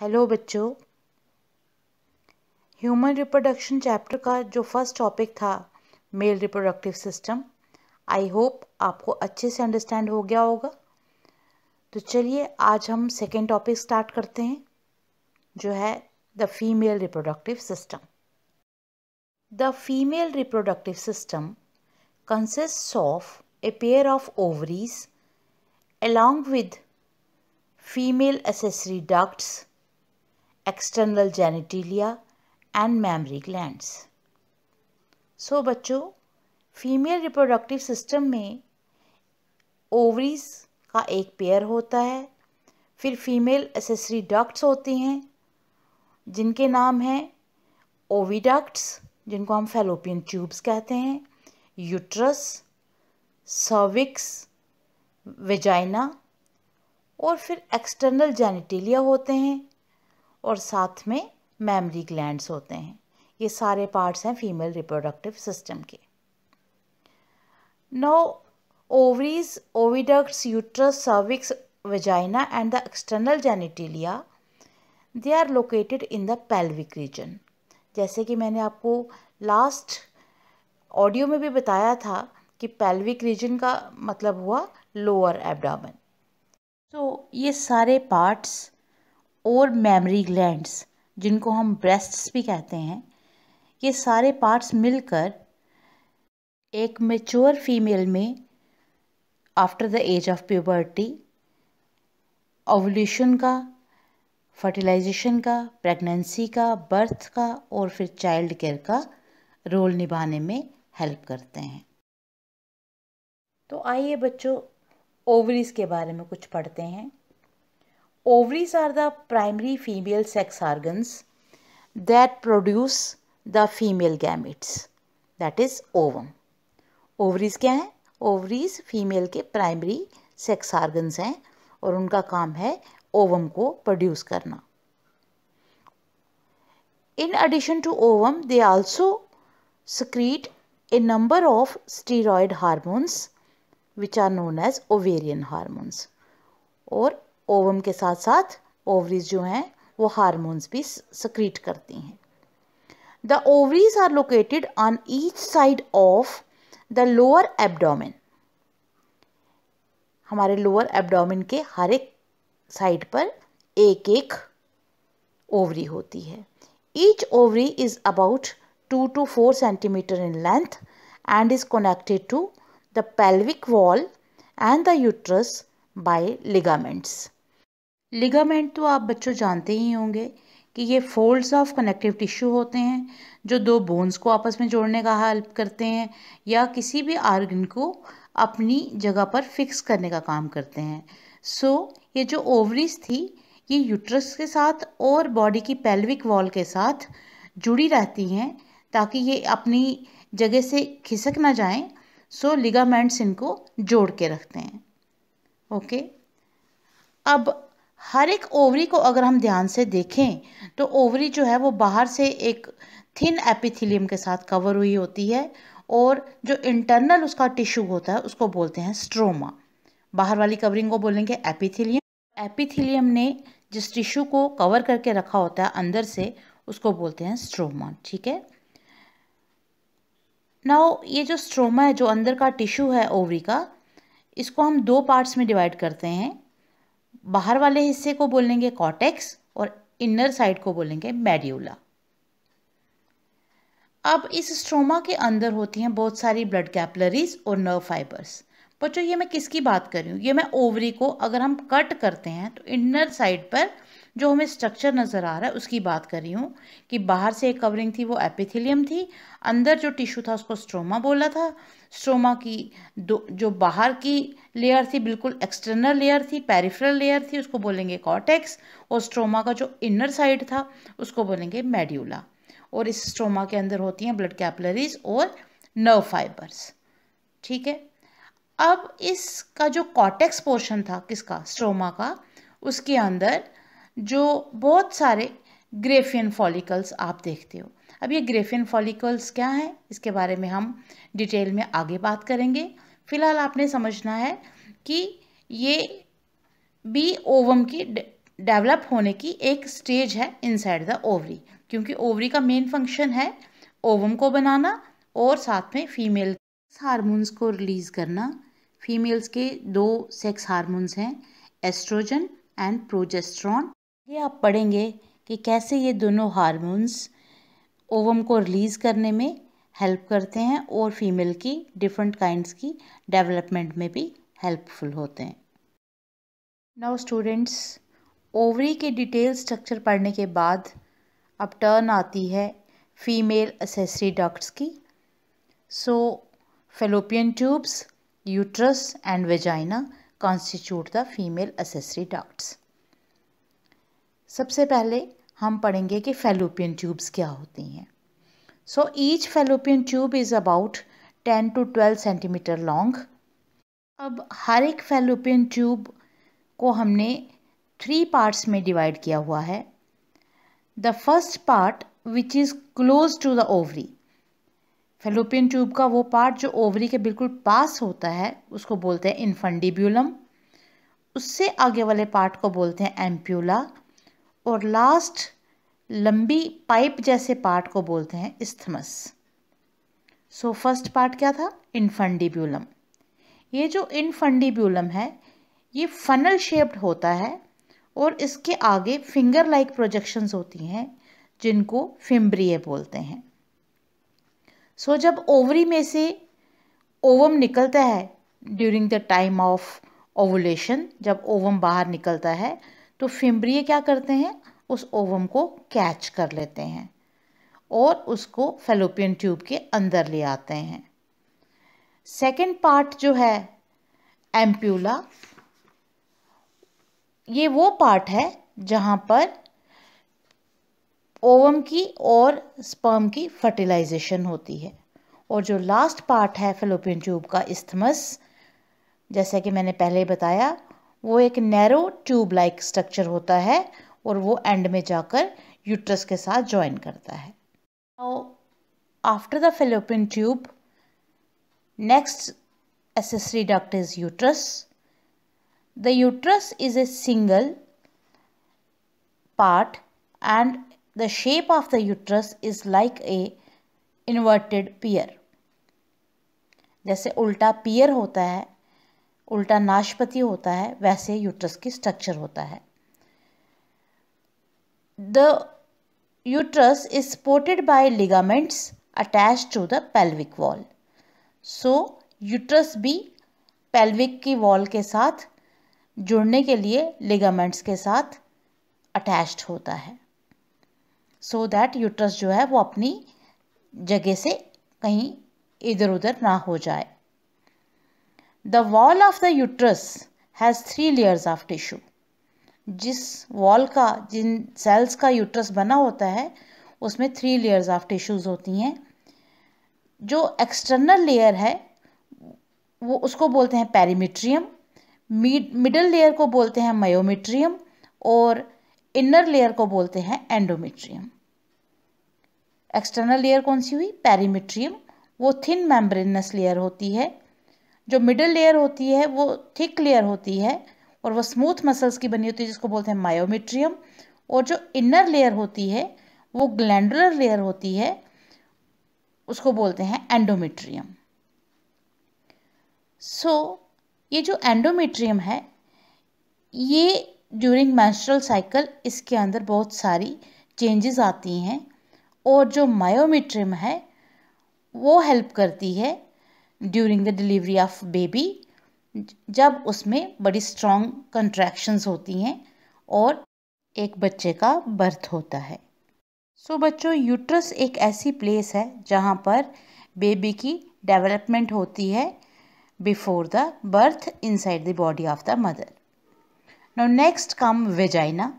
Hello बच्चों human reproduction chapter का जो फर्स्ट टॉपिक था male reproductive system I hope आपको अच्छे से अंडरस्टैंड हो गया होगा तो चलिए आज हम सेकेंड टॉपिक स्टार्ट करते हैं जो है the female reproductive system the female reproductive system consist of a pair of ovaries along with female accessory ducts external genitalia and mammary glands so बच्चों फीमेल रिप्रोडक्टिव सिस्टम में ovaries का एक pair होता है फिर फीमेल एसेसरी डक्ट्स होती हैं जिनके नाम हैं ओविडक्ट्स जिनको हम फेलोपियन ट्यूब्स कहते हैं यूट्रस सर्विक्स वेजाइना और फिर एक्सटर्नल जेनिटेलिया होते हैं और साथ में मेमरी ग्लैंड्स होते हैं ये सारे पार्ट्स हैं फीमेल रिप्रोडक्टिव सिस्टम के now ovaries oviducts uterus cervix vagina and the external genitalia they are located in the pelvic region जैसे कि मैंने आपको लास्ट ऑडियो में भी बताया था कि पेल्विक रीजन का मतलब हुआ लोअर एबडामन तो ये सारे पार्ट्स और मेमरी ग्लैंड्स जिनको हम ब्रेस्ट्स भी कहते हैं ये सारे पार्ट्स मिलकर एक मेच्योर फीमेल में after the age of puberty ovulation का फर्टिलाइजेशन का प्रेगनेंसी का बर्थ का और फिर चाइल्ड केयर का रोल निभाने में हेल्प करते हैं तो आइए बच्चों ओवरीज़ के बारे में कुछ पढ़ते हैं Ovaries are the primary female sex organs that produce the female gametes, that is ovum. Ovaries kya hai Ovaries female ke primary sex organs hain aur unka kaam hai ovum ko produce karna In addition to ovum, they also secrete a number of steroid hormones which are known as ovarian hormones. or ovum के साथ साथ ovaries जो हैं वो hormones भी secrete करती हैं the ovaries are located on each side of the lower abdomen हमारे लोअर एबडोमिन के हर एक साइड पर एक एक ओवरी होती है each ovary is about two to four centimetre in length and is connected to the pelvic wall and the uterus by ligaments ligament तो आप बच्चों जानते ही होंगे कि ये फोल्ड्स ऑफ कनेक्टिव टिश्यू होते हैं जो दो बोन्स को आपस में जोड़ने का हेल्प करते हैं या किसी भी आर्गन को अपनी जगह पर फिक्स करने का काम करते हैं सो so, ये जो ओवरीज थी ये यूट्रस के साथ और बॉडी की पेल्विक वॉल के साथ जुड़ी रहती हैं ताकि ये अपनी जगह से खिसक ना जाएं सो so, लिगामेंट्स इनको जोड़ के रखते हैं ओके अब हर एक ओवरी को अगर हम ध्यान से देखें तो ओवरी जो है वो बाहर से एक थिन एपिथीलियम के साथ कवर हुई होती है और जो इंटरनल उसका टिश्यू होता है उसको बोलते हैं स्ट्रोमा बाहर वाली कवरिंग को बोलेंगे एपिथीलियम एपिथीलियम ने जिस टिश्यू को कवर करके रखा होता है अंदर से उसको बोलते हैं स्ट्रोमा ठीक है नाउ ये जो स्ट्रोमा है जो अंदर का टिश्यू है ओवरी का इसको हम दो पार्ट्स में डिवाइड करते हैं बाहर वाले हिस्से को बोलेंगे कॉटेक्स और इनर साइड को बोलेंगे मेड्यूला अब इस स्ट्रोमा के अंदर होती हैं बहुत सारी ब्लड कैपलरीज और नर्व फाइबर्स बच्चों ये मैं किसकी बात कर रही हूँ ये मैं ओवरी को अगर हम कट करते हैं तो इनर साइड पर जो हमें स्ट्रक्चर नज़र आ रहा है उसकी बात कर रही हूँ कि बाहर से एक कवरिंग थी वो एपिथिलियम थी अंदर जो टिश्यू था उसको स्ट्रोमा बोला था स्ट्रोमा की दो जो बाहर की लेयर थी बिल्कुल एक्सटर्नल लेयर थी पेरिफेरल लेयर थी उसको बोलेंगे कॉटेक्स और स्ट्रोमा का जो इनर साइड था उसको बोलेंगे मेड्यूला और इस स्ट्रोमा के अंदर होती हैं ब्लड कैपलरीज और नर्व फाइबर्स ठीक है अब इसका जो कॉटेक्स पोर्शन था किसका स्ट्रोमा का उसके अंदर जो बहुत सारे ग्रेफियन फॉलिकल्स आप देखते हो अब ये ग्रेफियन फॉलिकल्स क्या हैं इसके बारे में हम डिटेल में आगे बात करेंगे फिलहाल आपने समझना है कि ये बी ओवम की डेवलप होने की एक स्टेज है इनसाइड द ओवरी क्योंकि ओवरी का मेन फंक्शन है ओवम को बनाना और साथ में फीमेल हारमोन्स को रिलीज़ करना फीमेल्स के दो सेक्स हारमोन्स हैं एस्ट्रोजन एंड प्रोजेस्ट्रॉन ये आप पढ़ेंगे कि कैसे ये दोनों हारमोन्स ओवम को रिलीज़ करने में हेल्प करते हैं और फीमेल की डिफरेंट काइंड्स की डेवलपमेंट में भी हेल्पफुल होते हैं नाउ स्टूडेंट्स ओवरी के डिटेल स्ट्रक्चर पढ़ने के बाद अब टर्न आती है फीमेल असेसरी डक्ट्स की so fallopian tubes uterus and vagina constitute the female accessory ducts सबसे पहले हम पढ़ेंगे कि फेलोपियन ट्यूब्स क्या होती हैं so each fallopian tube is about ten to twelve centimetre long अब हर एक फेलोपियन ट्यूब को हमने थ्री पार्ट्स में डिवाइड किया हुआ है the first part which is close to the ovary fallopian tube का वो पार्ट जो ओवरी के बिल्कुल पास होता है उसको बोलते हैं इन्फंडिब्यूलम उससे आगे वाले पार्ट को बोलते हैं एम्प्यूला और लास्ट लंबी पाइप जैसे पार्ट को बोलते हैं इस्थमस सो फर्स्ट पार्ट क्या था इनफंडिब्यूलम ये जो इनफंडिब्यूलम है ये फनल शेप्ड होता है और इसके आगे फिंगर लाइक प्रोजेक्शंस होती हैं जिनको फिम्ब्रिय बोलते हैं सो so, जब ओवरी में से ओवम निकलता है during the time of ovulation जब ओवम बाहर निकलता है तो फिम्ब्रिए क्या करते हैं उस ओवम को कैच कर लेते हैं और उसको फेलोपियन ट्यूब के अंदर ले आते हैं सेकंड पार्ट जो है एम्प्यूला ये वो पार्ट है जहां पर ओवम की और स्पर्म की फर्टिलाइजेशन होती है और जो लास्ट पार्ट है फेलोपियन ट्यूब का इस्थमस जैसा कि मैंने पहले बताया वो एक नैरो ट्यूब लाइक स्ट्रक्चर होता है और वो एंड में जाकर यूट्रस के साथ ज्वाइन करता है after the fallopian tube next accessory duct is uterus the uterus is a single part and the shape of the uterus is like a inverted pear जैसे उल्टा पियर होता है उल्टा नाशपति होता है वैसे यूट्रस की स्ट्रक्चर होता है the uterus is supported by ligaments attach to the pelvic wall so uterus भी पेल्विक की वॉल के साथ जुड़ने के लिए लिगामेंट्स के साथ अटैच्ड होता है सो दैट यूट्रस जो है वो अपनी जगह से कहीं इधर उधर ना हो जाए the wall of the uterus has three layers of tissue जिस वॉल का जिन सेल्स का यूट्रस बना होता है उसमें थ्री लेयर्स ऑफ टिश्यूज़ होती हैं जो एक्सटर्नल लेयर है वो उसको बोलते हैं पेरीमिट्रियम मिडल लेयर को बोलते हैं मायोमिट्रियम और इनर लेयर को बोलते हैं एंडोमिट्रियम एक्सटर्नल लेयर कौन सी हुई पेरीमिट्रियम वो थिन मेम्ब्रेनस लेयर होती है जो मिडिल लेयर होती है वो थिक लेयर होती है और वो स्मूथ मसल्स की बनी होती है जिसको बोलते हैं मायोमेट्रियम और जो इनर लेयर होती है वो ग्लैंडुलर लेयर होती है उसको बोलते हैं एंडोमेट्रियम सो so, ये जो एंडोमेट्रियम है ये ड्यूरिंग मैंस्ट्रल साइकिल इसके अंदर बहुत सारी चेंजेस आती हैं और जो मायोमेट्रियम है वो हेल्प करती है during the delivery of baby जब उसमें बड़ी स्ट्रॉन्ग कंट्रैक्शंस होती हैं और एक बच्चे का बर्थ होता है सो so, बच्चों यूट्रस एक ऐसी प्लेस है जहाँ पर बेबी की डेवलपमेंट होती है before the birth inside the body of the mother now next come vagina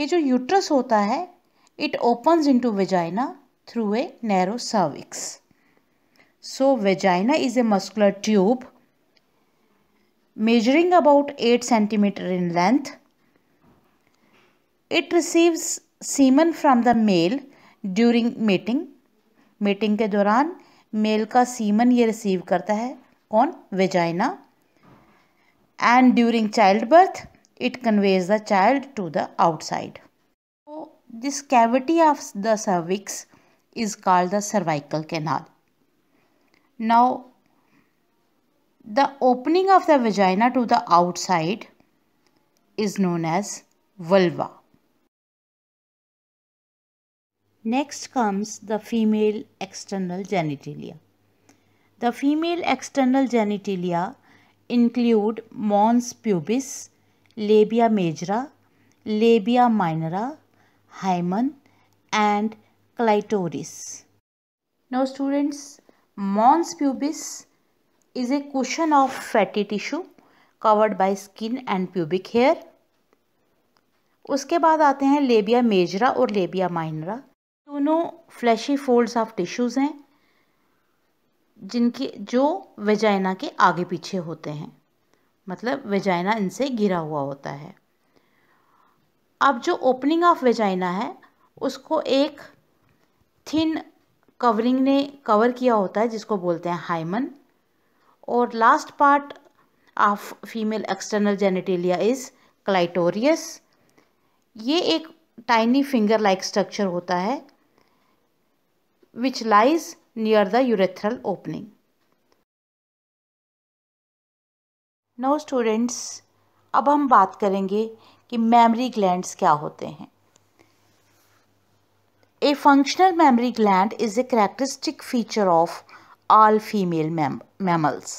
ये जो यूट्रस होता है it opens into vagina through a narrow cervix So vagina is a muscular tube measuring about 8 centimeter in length. It receives semen from the male during mating. Mating के दौरान mail का semen ये receive करता है कौन vagina and during childbirth it conveys the child to the outside this cavity of the cervix is called the cervical canal Now, the opening of the vagina to the outside is known as vulva. Next comes the female external genitalia. The female external genitalia include mons pubis, labia majora, labia minora, hymen and clitoris. Now students, mons pubis is a question of fatty tissue covered by skin and pubic hair उसके बाद आते हैं labia majora और labia minora दोनों fleshy folds of tissues हैं जिनके जो vagina के आगे पीछे होते हैं मतलब वेजाइना इनसे घिरा हुआ होता है अब जो ओपनिंग ऑफ वेजाइना है उसको एक थिन कवरिंग ने कवर किया होता है जिसको बोलते हैं हाइमन और last part of female external genitalia is clitoris ये एक टाइनी फिंगर लाइक स्ट्रक्चर होता है which lies near the urethral opening now students अब हम बात करेंगे कि मेमरी ग्लैंड्स क्या होते हैं A functional mammary gland is a characteristic feature of all female mammals.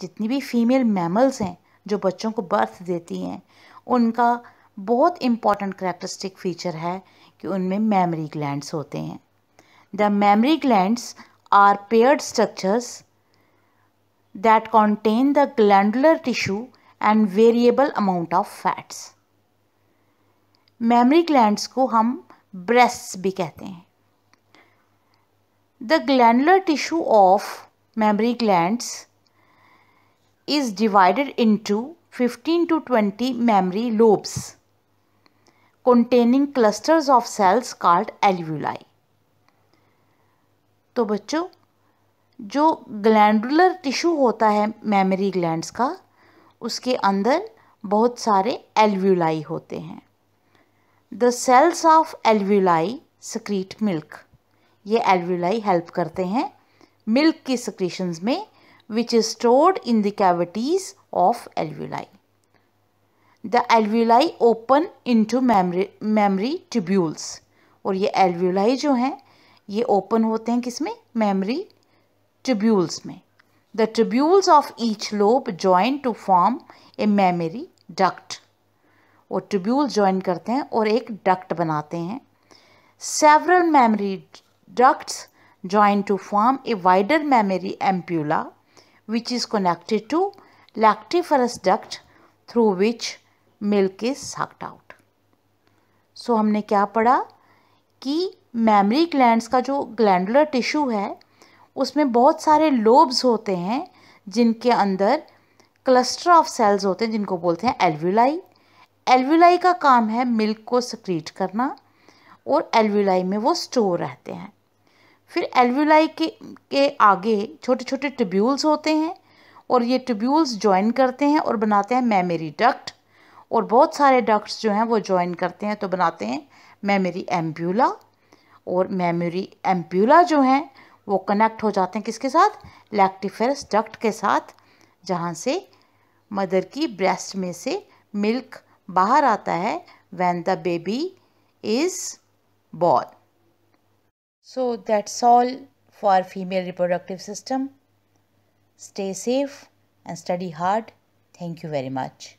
जितनी भी फीमेल मैमल्स हैं जो बच्चों को बर्थ देती हैं उनका बहुत इम्पॉर्टेंट करेक्टरिस्टिक फीचर है कि उनमें मेमरी ग्लैंड्स होते हैं the mammary glands are paired structures that contain the glandular tissue and variable amount of fats mammary glands को हम ब्रेस्ट भी कहते हैं the glandular tissue of mammary glands is divided into 15 to 20 mammary lobes containing clusters of cells called alveoli तो बच्चों जो glandular tissue होता है मेमोरी ग्लैंड्स का उसके अंदर बहुत सारे एल्व्यूलाई होते हैं the cells of alveoli secrete milk ये एल्वुलाई हेल्प करते हैं मिल्क की सक्रीशंस में which is stored in the cavities of alveoli the alveoli open into mammary mammary tubules और ये एल्वुलाई जो हैं ये ओपन होते हैं किसमें मेमरी ट्यूब्यूल्स में the tubules of each lobe join to form a mammary duct वो ट्यूब्यूल ज्वाइन करते हैं और एक डक्ट बनाते हैं several mammary ducts join to form a wider mammary ampulla which is connected to lactiferous duct through which milk is sucked out so हमने क्या पढ़ा कि मेमरी ग्लैंड का जो ग्लैंडुलर टिश्यू है उसमें बहुत सारे लोब्स होते हैं जिनके अंदर क्लस्टर ऑफ सेल्स होते हैं जिनको बोलते हैं एल्व्यूलाई एलविलाई का काम है मिल्क को सक्रीट करना और एलविलाई में वो स्टोर रहते हैं फिर एलविलाई के के आगे छोटे छोटे ट्यूब्यूल्स होते हैं और ये ट्यूब्यूल्स ज्वाइन करते हैं और बनाते हैं मेमरी डक्ट और बहुत सारे डक्ट्स जो हैं वो ज्वाइन करते हैं तो बनाते हैं मेमरी एम्प्यूला और मेमोरी एम्प्यूला जो हैं वो कनेक्ट हो जाते हैं किसके साथ लैक्टिफेरस डक्ट के साथ जहाँ से मदर की ब्रेस्ट में से मिल्क बाहर आता है when the baby is born so that's all for female reproductive system stay safe and study hard thank you very much